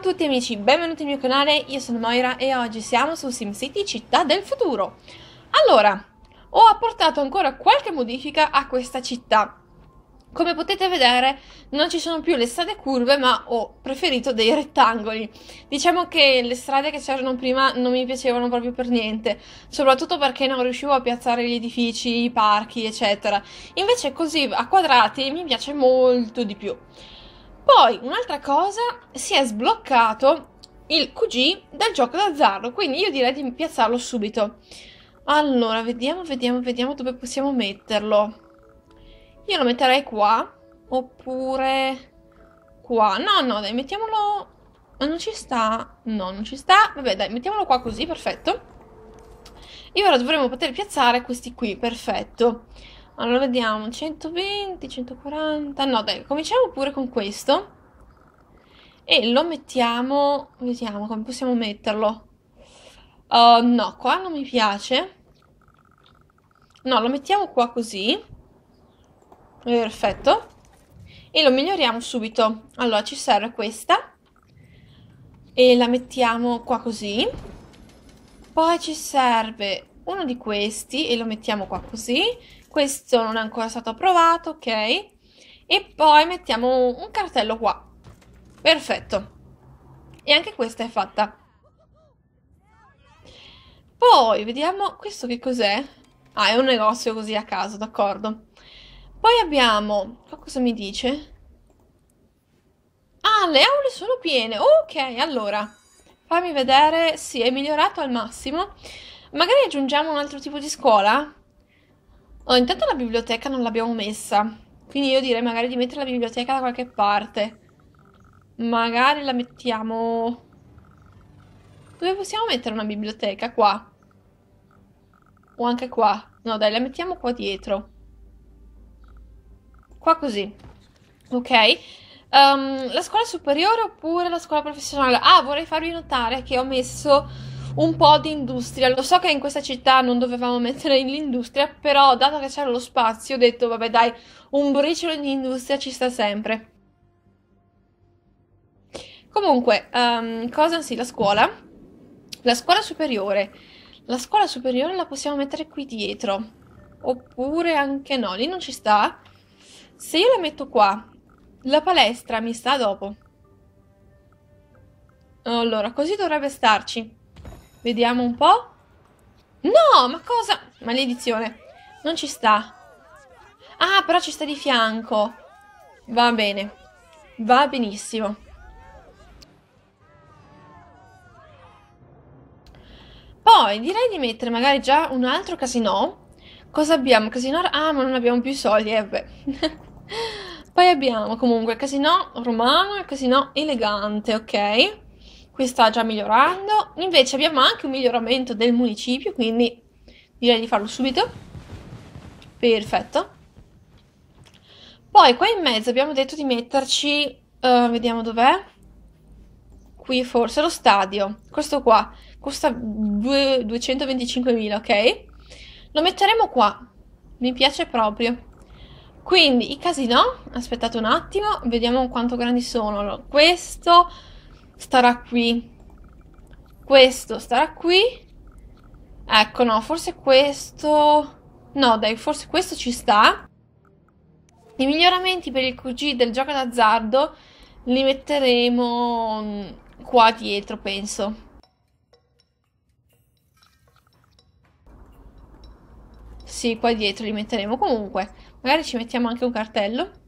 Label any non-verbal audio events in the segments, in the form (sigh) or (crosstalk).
a tutti amici, benvenuti nel mio canale, io sono Moira e oggi siamo su SimCity Città del Futuro. Allora, ho apportato ancora qualche modifica a questa città. Come potete vedere non ci sono più le strade curve ma ho preferito dei rettangoli. Diciamo che le strade che c'erano prima non mi piacevano proprio per niente, soprattutto perché non riuscivo a piazzare gli edifici, i parchi eccetera. Invece così a quadrati mi piace molto di più. Poi, un'altra cosa, si è sbloccato il QG dal gioco d'azzardo, quindi io direi di piazzarlo subito. Allora, vediamo, vediamo, vediamo dove possiamo metterlo. Io lo metterei qua, oppure qua. No, no, dai, mettiamolo... Ma non ci sta? No, non ci sta. Vabbè, dai, mettiamolo qua così, perfetto. E ora dovremmo poter piazzare questi qui, perfetto. Perfetto. Allora vediamo, 120, 140, no dai, cominciamo pure con questo e lo mettiamo, vediamo come possiamo metterlo. Uh, no, qua non mi piace. No, lo mettiamo qua così. Perfetto. E lo miglioriamo subito. Allora, ci serve questa. E la mettiamo qua così. Poi ci serve uno di questi e lo mettiamo qua così questo non è ancora stato approvato, ok? E poi mettiamo un cartello qua. Perfetto. E anche questa è fatta. Poi vediamo questo che cos'è. Ah, è un negozio così a caso, d'accordo. Poi abbiamo... Qua cosa mi dice? Ah, le aule sono piene. Ok, allora. Fammi vedere. Sì, è migliorato al massimo. Magari aggiungiamo un altro tipo di scuola? Oh, intanto la biblioteca non l'abbiamo messa. Quindi io direi magari di mettere la biblioteca da qualche parte. Magari la mettiamo... Dove possiamo mettere una biblioteca? Qua. O anche qua. No, dai, la mettiamo qua dietro. Qua così. Ok. Um, la scuola superiore oppure la scuola professionale? Ah, vorrei farvi notare che ho messo un po' di industria. Lo so che in questa città non dovevamo mettere l'industria, però dato che c'era lo spazio ho detto vabbè dai, un briciolo di industria ci sta sempre. Comunque, um, cosa sì, la scuola, la scuola superiore. La scuola superiore la possiamo mettere qui dietro. Oppure anche no, lì non ci sta. Se io la metto qua, la palestra mi sta dopo. Allora, così dovrebbe starci. Vediamo un po'. No, ma cosa? Maledizione. Non ci sta. Ah, però ci sta di fianco. Va bene. Va benissimo. Poi direi di mettere magari già un altro casino. Cosa abbiamo? Casino... Ah, ma non abbiamo più soldi, eh beh. (laughs) Poi abbiamo comunque casino romano e casino elegante, ok? qui sta già migliorando. Invece abbiamo anche un miglioramento del municipio, quindi direi di farlo subito. Perfetto. Poi qua in mezzo abbiamo detto di metterci, uh, vediamo dov'è, qui forse lo stadio, questo qua, costa 225.000, ok? Lo metteremo qua, mi piace proprio. Quindi i casino, aspettate un attimo, vediamo quanto grandi sono. Allora, questo starà qui. Questo starà qui. Ecco, no, forse questo... No, dai, forse questo ci sta. I miglioramenti per il QG del gioco d'azzardo li metteremo qua dietro, penso. Sì, qua dietro li metteremo. Comunque, magari ci mettiamo anche un cartello.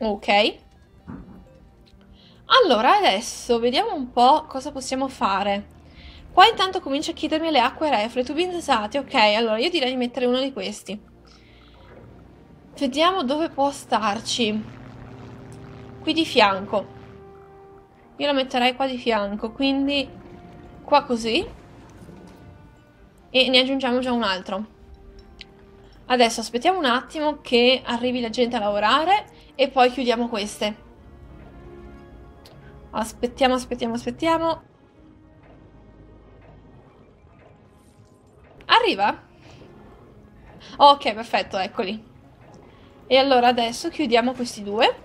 Ok. Allora, adesso vediamo un po' cosa possiamo fare. Qua intanto comincia a chiedermi le acque reflue, tubi insati, ok, allora io direi di mettere uno di questi. Vediamo dove può starci. Qui di fianco. Io lo metterei qua di fianco, quindi qua così. E ne aggiungiamo già un altro. Adesso aspettiamo un attimo che arrivi la gente a lavorare e poi chiudiamo queste. Aspettiamo, aspettiamo, aspettiamo. Arriva? Ok, perfetto, eccoli. E allora adesso chiudiamo questi due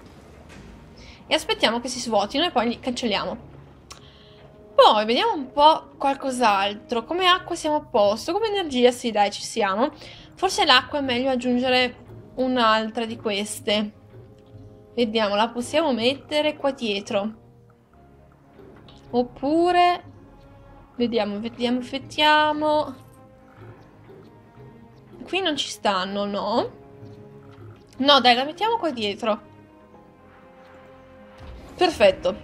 e aspettiamo che si svuotino e poi li cancelliamo. Poi vediamo un po' qualcos'altro. Come acqua siamo a posto, come energia sì dai ci siamo. Forse l'acqua è meglio aggiungere un'altra di queste. Vediamo, la possiamo mettere qua dietro. Oppure... Vediamo, vediamo, vediamo. Qui non ci stanno, no? No, dai, la mettiamo qua dietro. Perfetto.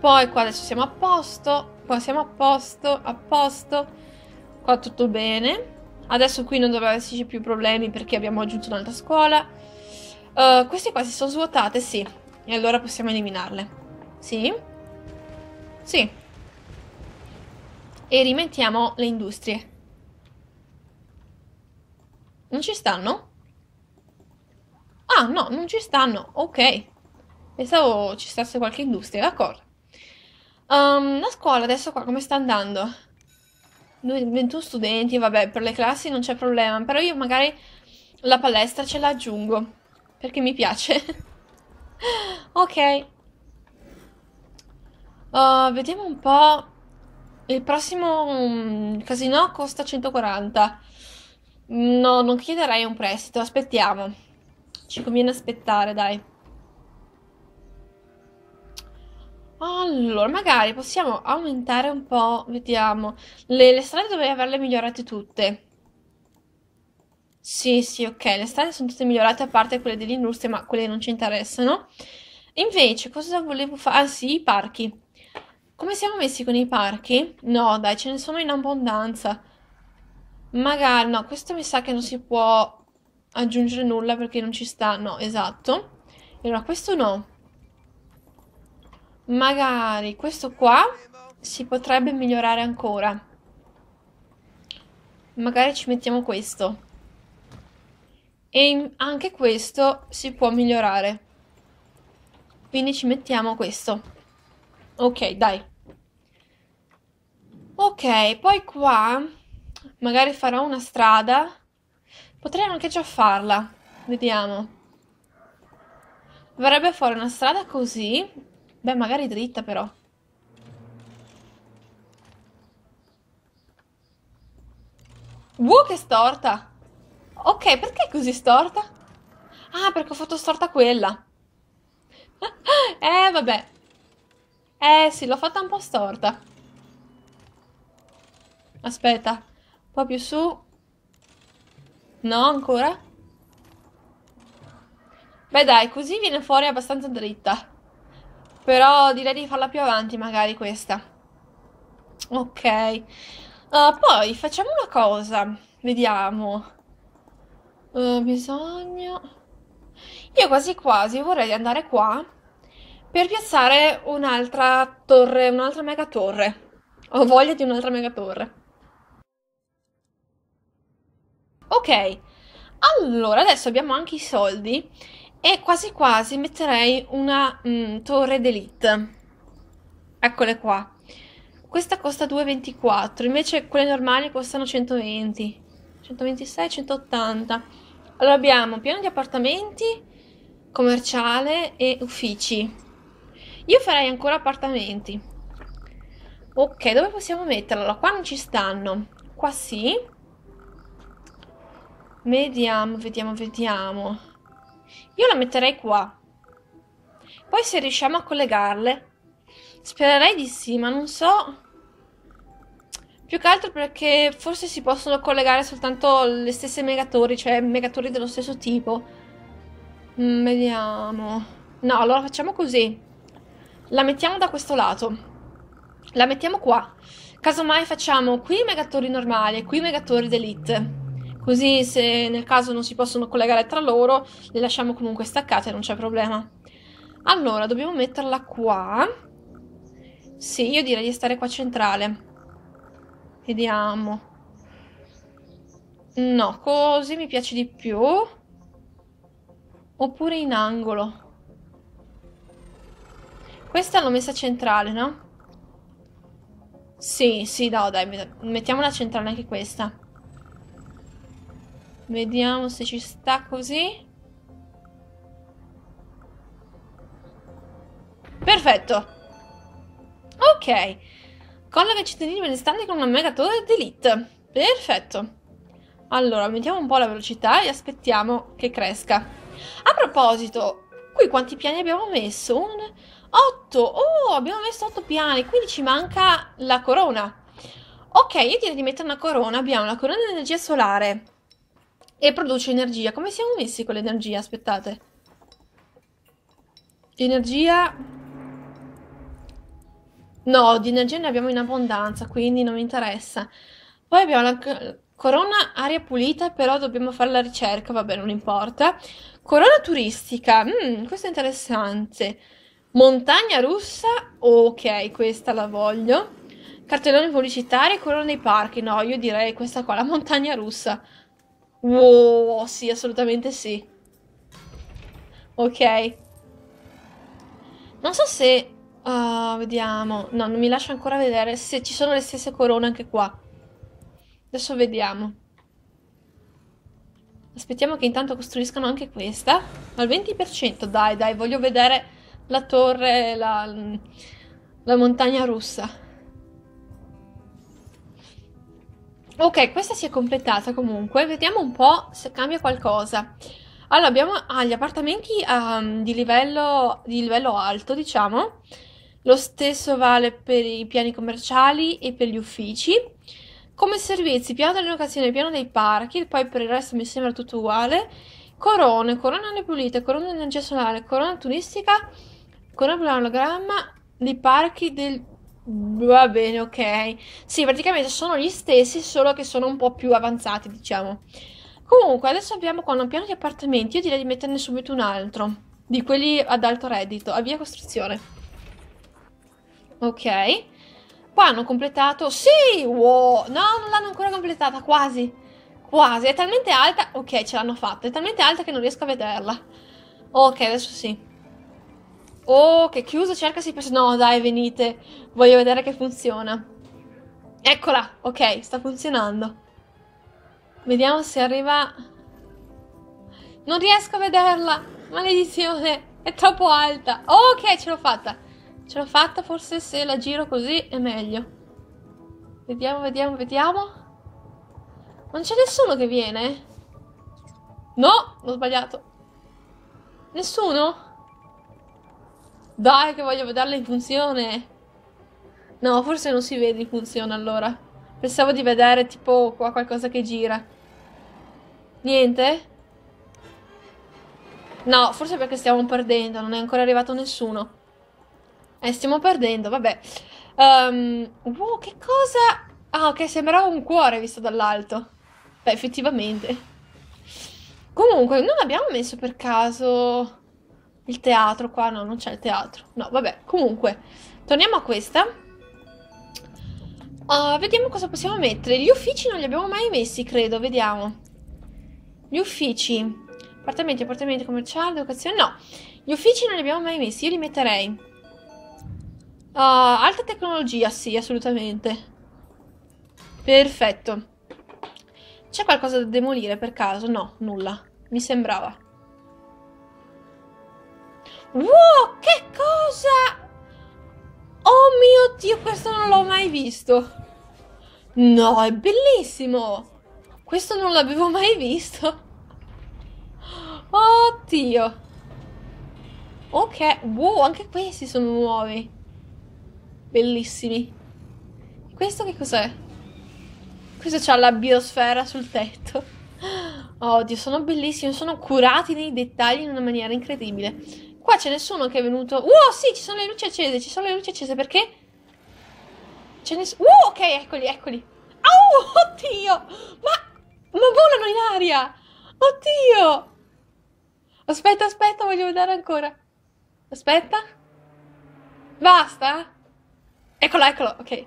Poi qua adesso siamo a posto. Qua siamo a posto, a posto. Qua tutto bene. Adesso qui non dovrebbe esserci più problemi perché abbiamo aggiunto un'altra scuola. Eh, queste qua si sono svuotate, sì. E allora possiamo eliminarle. Sì? Sì. E rimettiamo le industrie. Non ci stanno? Ah, no, non ci stanno. Ok. Pensavo ci stesse qualche industria, d'accordo. Um, la scuola adesso qua come sta andando? 21 studenti, vabbè, per le classi non c'è problema. Però io magari la palestra ce la aggiungo perché mi piace. (laughs) ok. Uh, vediamo un po'. Il prossimo um, casino costa 140. No, non chiederei un prestito, aspettiamo. Ci conviene aspettare, dai. Allora, magari possiamo aumentare un po', vediamo. Le, le strade dovrei averle migliorate tutte. Sì, sì, ok, le strade sono tutte migliorate a parte quelle dell'industria, ma quelle non ci interessano. Invece, cosa volevo fare? Ah sì, i parchi. Come siamo messi con i parchi? No, dai, ce ne sono in abbondanza. Magari, no, questo mi sa che non si può aggiungere nulla perché non ci sta. No, esatto. Allora, questo no. Magari questo qua si potrebbe migliorare ancora. Magari ci mettiamo questo e anche questo si può migliorare quindi ci mettiamo questo ok dai ok poi qua magari farò una strada potrei anche già farla vediamo dovrebbe fare una strada così beh magari dritta però Wow, che storta! Ok, perché è così storta? Ah, perché ho fatto storta quella. (laughs) eh, vabbè. Eh, sì, l'ho fatta un po' storta. Aspetta. Un po' più su. No, ancora? Beh, dai, così viene fuori abbastanza dritta. Però direi di farla più avanti, magari, questa. Ok. Uh, poi, facciamo una cosa. Vediamo. Uh, bisogna... Io quasi quasi vorrei andare qua per piazzare un'altra torre, un'altra mega torre. Ho voglia di un'altra mega torre. Ok, allora adesso abbiamo anche i soldi e quasi quasi metterei una mm, torre d'elite. Eccole qua. Questa costa 2,24, invece quelle normali costano 120, 126, 180. Allora abbiamo piano di appartamenti, commerciale e uffici. Io farei ancora appartamenti. Ok, dove possiamo metterla? Allora, qua non ci stanno. Qua sì. Vediamo, vediamo, vediamo. Io la metterei qua. Poi se riusciamo a collegarle. Spererei di sì, ma non so più che altro perché forse si possono collegare soltanto le stesse megatori, cioè megatori dello stesso tipo. Mm, vediamo. No, allora facciamo così. La mettiamo da questo lato. La mettiamo qua. Casomai facciamo qui i megatori normali e qui i megatori d'elite. Così se nel caso non si possono collegare tra loro, le lasciamo comunque staccate, non c'è problema. Allora, dobbiamo metterla qua. Sì, io direi di stare qua centrale. Vediamo. No, così mi piace di più. Oppure in angolo. Questa l'ho messa centrale, no? Sì, sì, no, dai, mettiamola centrale anche questa. Vediamo se ci sta così. Perfetto. Ok. Con la vecchiettina benestante con una mega torre d'elite. Perfetto. Allora, aumentiamo un po' la velocità e aspettiamo che cresca. A proposito, qui quanti piani abbiamo messo? Un 8. Oh, abbiamo messo 8 piani, quindi ci manca la corona. Ok, io direi di mettere una corona. Abbiamo la corona di energia solare e produce energia. Come siamo messi con l'energia? Aspettate. Energia No, di energia ne abbiamo in abbondanza, quindi non mi interessa. Poi abbiamo la corona aria pulita, però dobbiamo fare la ricerca, vabbè, non importa. Corona turistica, mm, questo è interessante. Montagna russa, ok, questa la voglio. Cartelloni pubblicitari, corona dei parchi, no, io direi questa qua, la montagna russa. Wow, sì, assolutamente sì. Ok. Non so se Uh, vediamo. No, non mi lascio ancora vedere se ci sono le stesse corone anche qua. Adesso vediamo. Aspettiamo che intanto costruiscano anche questa. Al 20%, dai, dai, voglio vedere la torre, la, la montagna russa. Ok, questa si è completata comunque. Vediamo un po' se cambia qualcosa. Allora, abbiamo ah, gli appartamenti um, di, livello, di livello alto, diciamo lo stesso vale per i piani commerciali e per gli uffici. Come servizi, piano delle locazioni, piano dei parchi, poi per il resto mi sembra tutto uguale. Corone, corona ripulita, corona energia solare, corona turistica, corona planogramma, dei parchi del... Va bene, ok. Sì, praticamente sono gli stessi, solo che sono un po' più avanzati, diciamo. Comunque, adesso abbiamo qua un piano di appartamenti, io direi di metterne subito un altro, di quelli ad alto reddito, a via costruzione. Ok. Qua hanno completato... Sì! Wow! No, non l'hanno ancora completata, quasi. Quasi. È talmente alta... Ok, ce l'hanno fatta. È talmente alta che non riesco a vederla. Ok, adesso sì. Oh, che chiusa, cercasi per... No, dai, venite. Voglio vedere che funziona. Eccola! Ok, sta funzionando. Vediamo se arriva... Non riesco a vederla! Maledizione! È troppo alta! Ok, ce l'ho fatta! Ce l'ho fatta, forse se la giro così è meglio. Vediamo, vediamo, vediamo. Non c'è nessuno che viene? No, ho sbagliato. Nessuno? Dai, che voglio vederla in funzione. No, forse non si vede in funzione allora. Pensavo di vedere tipo qua qualcosa che gira. Niente? No, forse perché stiamo perdendo, non è ancora arrivato nessuno. Eh, stiamo perdendo, vabbè. Um, wow, che cosa... Ah, ok, sembrava un cuore visto dall'alto. Beh, effettivamente. Comunque, non abbiamo messo per caso il teatro qua. No, non c'è il teatro. No, vabbè, comunque. Torniamo a questa. Uh, vediamo cosa possiamo mettere. Gli uffici non li abbiamo mai messi, credo. Vediamo. Gli uffici. Appartamenti, appartamenti commerciali, educazione. No, gli uffici non li abbiamo mai messi. Io li metterei. Uh, alta tecnologia, sì, assolutamente. Perfetto. C'è qualcosa da demolire per caso? No, nulla. Mi sembrava. Wow, che cosa! Oh mio Dio, questo non l'ho mai visto. No, è bellissimo! Questo non l'avevo mai visto. Oddio. Ok, wow, anche questi sono nuovi bellissimi. Questo che cos'è? Questo c'ha la biosfera sul tetto. (gasps) Oddio, sono bellissimi, sono curati nei dettagli in una maniera incredibile. Qua c'è nessuno che è venuto... Oh, sì, ci sono le luci accese, ci sono le luci accese, perché? C'è nessuno... Oh, ok, eccoli, eccoli. Oh, oddio! Ma... Ma volano in aria! Oddio! Aspetta, aspetta, voglio vedere ancora. Aspetta. Basta? Eccolo, eccolo, ok.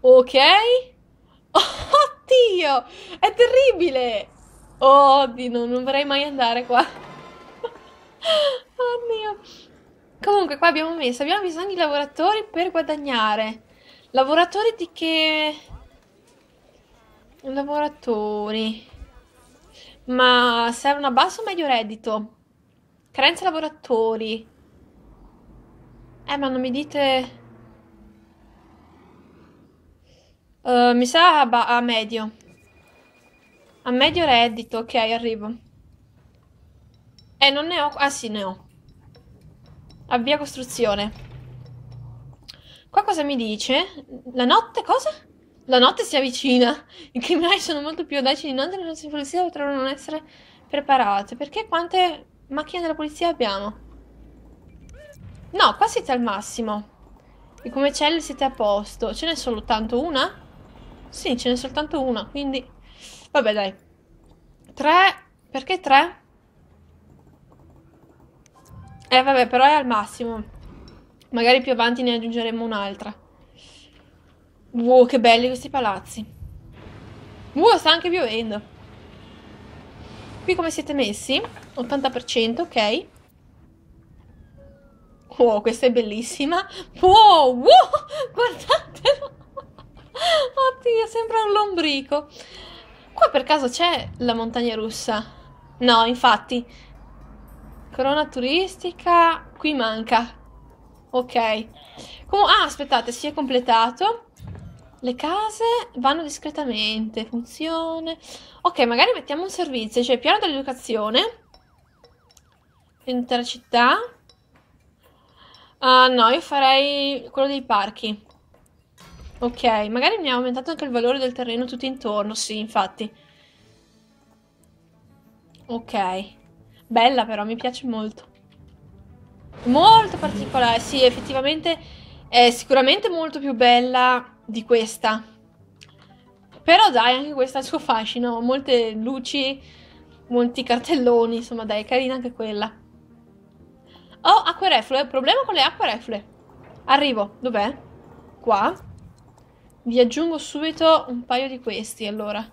Ok. (laughs) Oddio, è terribile. Oddio, non, non vorrei mai andare qua. (laughs) Oddio. Comunque, qua abbiamo messo, abbiamo bisogno di lavoratori per guadagnare. Lavoratori di che... Lavoratori. Ma servono a basso o meglio reddito? Carenza lavoratori. Eh, ma non mi dite... Eh, mi sa a, a, medio. A medio reddito, ok, arrivo. Eh, non ne ho... Ah sì, ne ho. Avvia costruzione. Qua cosa mi dice? La notte cosa? La notte si avvicina. (laughs) I criminali sono molto più audaci di notte e le nostre polizie potrebbero non essere preparate. Perché quante macchine della polizia abbiamo? No, qua siete al massimo. E come celle siete a posto. Ce n'è soltanto una? Sì, ce n'è soltanto una, quindi... Vabbè, dai. Tre... Perché tre? Eh, vabbè, però è al massimo. Magari più avanti ne aggiungeremo un'altra. Wow, che belli questi palazzi. Wow, sta anche piovendo. Qui come siete messi? 80%, ok. Wow, questa è bellissima. Wow, wow, guardatelo. Oddio, sembra un lombrico. Qua per caso c'è la montagna russa? No, infatti. Corona turistica, qui manca. Ok. Com ah, aspettate, si è completato. Le case vanno discretamente, funzione. Ok, magari mettiamo un servizio, cioè piano dell'educazione. Intera città. Uh, no, io farei quello dei parchi. Ok, magari mi ha aumentato anche il valore del terreno tutto intorno, sì, infatti. Ok. Bella però, mi piace molto. Molto particolare, sì, effettivamente è sicuramente molto più bella di questa. Però dai, anche questa ha il suo fascino, molte luci, molti cartelloni, insomma dai, è carina anche quella. Oh, acque reflue, problema con le acque reflue. Arrivo, dov'è? Qua. Vi aggiungo subito un paio di questi, allora.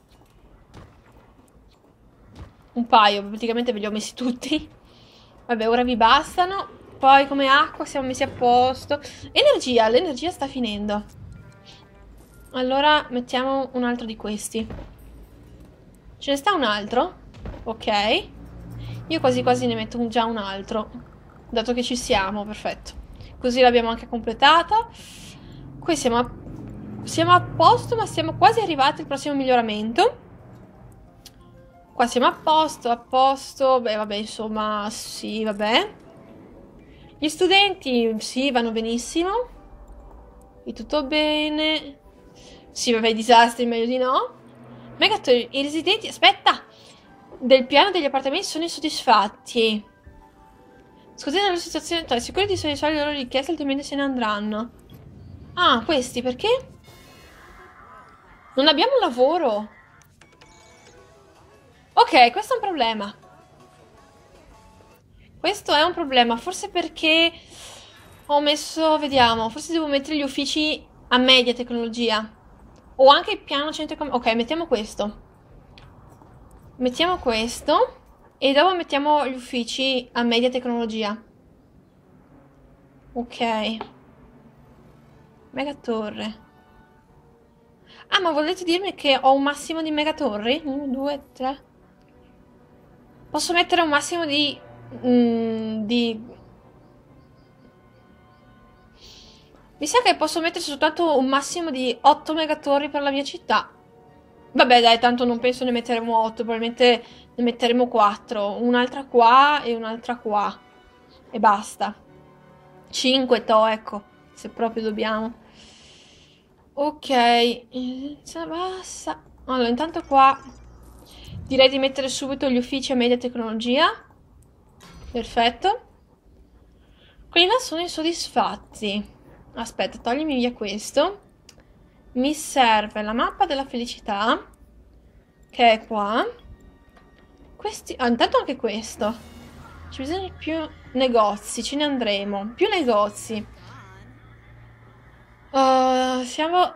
Un paio, praticamente ve li ho messi tutti. (laughs) Vabbè, ora vi bastano. Poi come acqua siamo messi a posto. Energia, l'energia sta finendo. Allora mettiamo un altro di questi. Ce ne sta un altro? Ok. Io quasi quasi ne metto già un altro. Dato che ci siamo, perfetto. Così l'abbiamo anche completata. Qui siamo a siamo a posto, ma siamo quasi arrivati al prossimo miglioramento. Qua siamo a posto, a posto, beh vabbè insomma, sì vabbè. Gli studenti, sì, vanno benissimo. E tutto bene. Sì vabbè, disastri, meglio di no. Megato, i residenti, aspetta! Del piano degli appartamenti sono insoddisfatti. Scusate la loro situazione attuale, sicuri di soddisfare le loro richieste, altrimenti se ne andranno. Ah, questi perché? Non abbiamo lavoro. Ok, questo è un problema. Questo è un problema, forse perché ho messo, vediamo, forse devo mettere gli uffici a media tecnologia. O anche il piano centro... Ok, mettiamo questo. Mettiamo questo. E dopo mettiamo gli uffici a media tecnologia. Ok. Mega torre. Ah, ma volete dirmi che ho un massimo di megatorri? 1, 2, 3. Posso mettere un massimo di... Mm, di... Mi sa che posso mettere soltanto un massimo di 8 megatorri per la mia città. Vabbè, dai, tanto non penso ne metteremo 8, probabilmente ne metteremo 4. Un'altra qua e un'altra qua. E basta. 5 to, ecco, se proprio dobbiamo. Ok, basta. Allora, intanto qua direi di mettere subito gli uffici a media tecnologia. Perfetto. Quelli là sono insoddisfatti. Aspetta, toglimi via questo. Mi serve la mappa della felicità, che è qua. Questi... Ah, intanto anche questo. Ci bisogna di più negozi, ce ne andremo. Più negozi siamo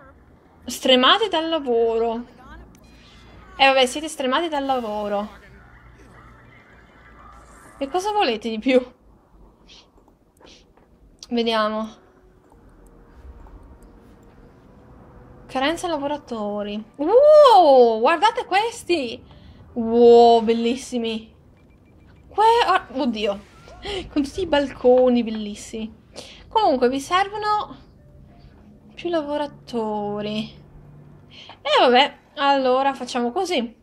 stremati dal lavoro. Eh vabbè, siete stremati dal lavoro. E cosa volete di più? Vediamo. Carenza lavoratori. Wow, guardate questi! Wow, bellissimi. Que ah, oddio. Con tutti i balconi bellissimi. Comunque, vi servono più lavoratori. E eh, vabbè, allora facciamo così.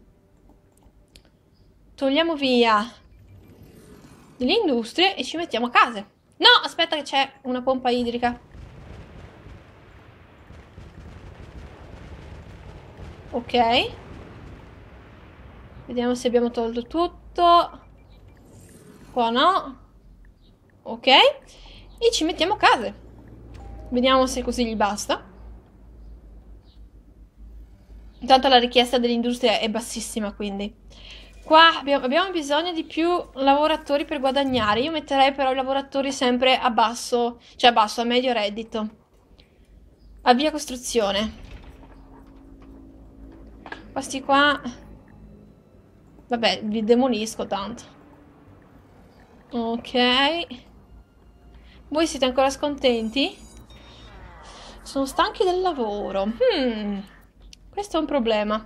Togliamo via le industrie e ci mettiamo a casa. No, aspetta che c'è una pompa idrica. Ok. Vediamo se abbiamo tolto tutto. Qua no. Ok. E ci mettiamo a casa. Vediamo se così gli basta. Intanto la richiesta dell'industria è bassissima, quindi. Qua abbiamo, abbiamo, bisogno di più lavoratori per guadagnare. Io metterei però i lavoratori sempre a basso, cioè a basso, a medio reddito. Avvia costruzione. Questi qua... Vabbè, li demolisco tanto. Ok. Voi siete ancora scontenti? Sono stanchi del lavoro. Hmm. Questo è un problema.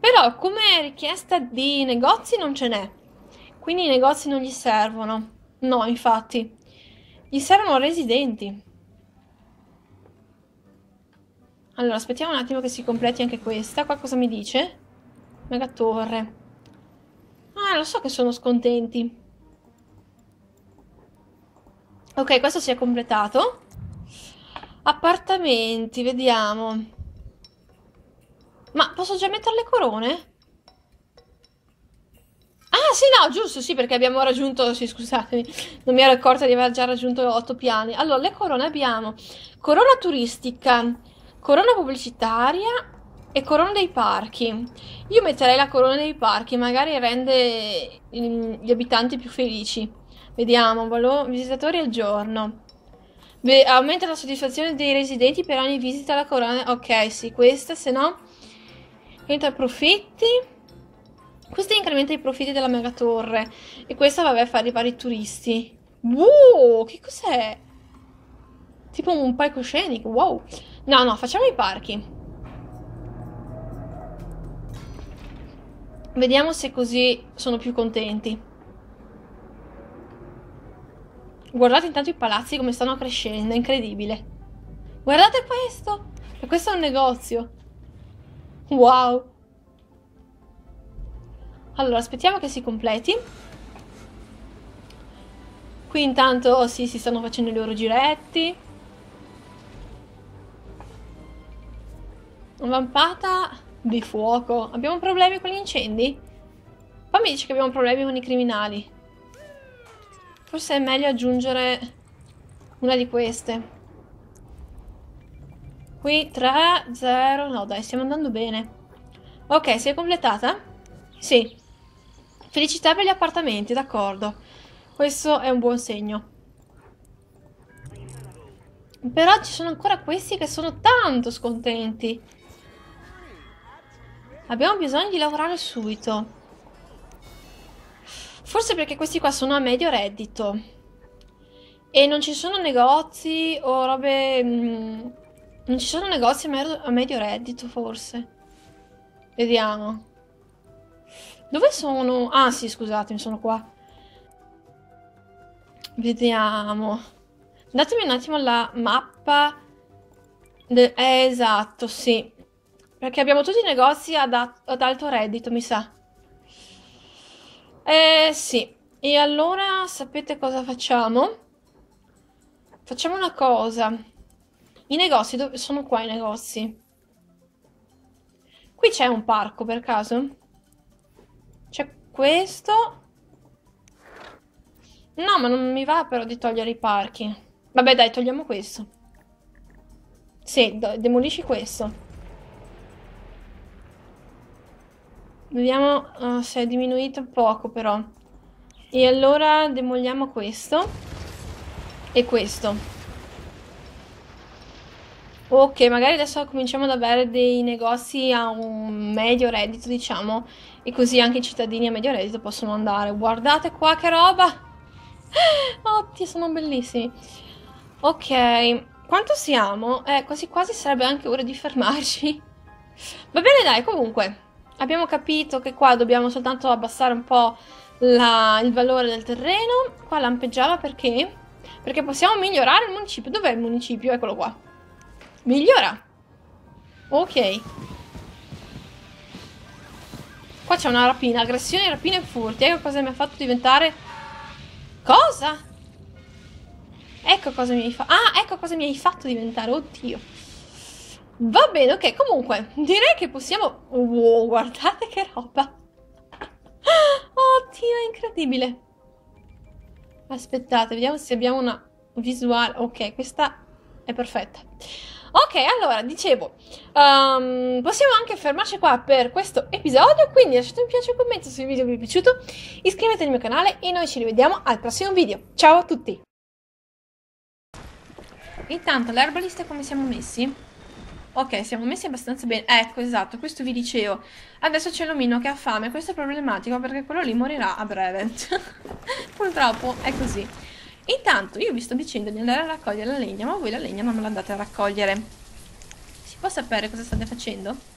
Però come richiesta di negozi non ce n'è. Quindi i negozi non gli servono. No, infatti. Gli servono residenti. Allora, aspettiamo un attimo che si completi anche questa. Qua cosa mi dice? Megatorre. Ah, lo so che sono scontenti. Ok, questo si è completato. Appartamenti, vediamo. Ma posso già mettere le corone? Ah, sì, no, giusto, sì, perché abbiamo raggiunto... Sì, scusatemi, non mi ero accorta di aver già raggiunto otto piani. Allora, le corone abbiamo corona turistica, corona pubblicitaria e corona dei parchi. Io metterei la corona dei parchi, magari rende mm, gli abitanti più felici. Vediamo, valore visitatori al giorno. Beh, aumenta la soddisfazione dei residenti per ogni visita alla corona. Ok, sì, questa, se no... Aumenta profitti. Questa incrementa i profitti della megatorre. E questa, vabbè, a fa arrivare i turisti. Wow, che cos'è? Tipo un palcoscenico, wow. No, no, facciamo i parchi. Vediamo se così sono più contenti. Guardate intanto i palazzi come stanno crescendo, è incredibile. Guardate questo! Questo è un negozio. Wow! Allora, aspettiamo che si completi. Qui intanto, oh sì, si stanno facendo i loro giretti. Vampata di fuoco. Abbiamo problemi con gli incendi? Poi mi dice che abbiamo problemi con i criminali. Forse è meglio aggiungere una di queste. Qui 3, 0, no dai, stiamo andando bene. Ok, si è completata? Sì. Felicità per gli appartamenti, d'accordo. Questo è un buon segno. Però ci sono ancora questi che sono tanto scontenti. Abbiamo bisogno di lavorare subito. Forse perché questi qua sono a medio reddito e non ci sono negozi o robe... Mm, non ci sono negozi a medio reddito, forse. Vediamo. Dove sono? Ah, sì, scusatemi, sono qua. Vediamo. Datemi un attimo la mappa. De eh, esatto, sì. Perché abbiamo tutti i negozi ad, ad alto reddito, mi sa. Eh sì, e allora sapete cosa facciamo? Facciamo una cosa. I negozi, dove sono qua i negozi? Qui c'è un parco per caso? C'è questo. No, ma non mi va però di togliere i parchi. Vabbè dai, togliamo questo. Sì, demolisci questo. Vediamo uh, se è diminuito poco però. E allora demoliamo questo. E questo. Ok, magari adesso cominciamo ad avere dei negozi a un medio reddito, diciamo. E così anche i cittadini a medio reddito possono andare. Guardate qua che roba! (laughs) Ottimo, sono bellissimi. Ok, quanto siamo? Eh, quasi quasi sarebbe anche ora di fermarci. (laughs) Va bene dai, comunque abbiamo capito che qua dobbiamo soltanto abbassare un po' la, il valore del terreno. Qua lampeggiava perché? Perché possiamo migliorare il municipio. Dov'è il municipio? Eccolo qua. Migliora. Ok. Qua c'è una rapina. Aggressione, rapina e furti. Ecco cosa mi ha fatto diventare... Cosa? Ecco cosa mi hai fatto... Ah, ecco cosa mi hai fatto diventare. Oddio. Va bene, ok, comunque, direi che possiamo... Wow, guardate che roba! (gasps) Oddio, è incredibile! Aspettate, vediamo se abbiamo una visuale... Ok, questa è perfetta. Ok, allora, dicevo, um, possiamo anche fermarci qua per questo episodio, quindi lasciate un piace e un commento se il video vi è piaciuto, iscrivetevi al mio canale e noi ci rivediamo al prossimo video. Ciao a tutti! Intanto, l'herbalista come siamo messi? Ok, siamo messi abbastanza bene. Ecco, esatto, questo vi dicevo. Adesso c'è l'omino che ha fame. Questo è problematico perché quello lì morirà a breve. (laughs) Purtroppo è così. Intanto io vi sto dicendo di andare a raccogliere la legna, ma voi la legna non me la andate a raccogliere. Si può sapere cosa state facendo?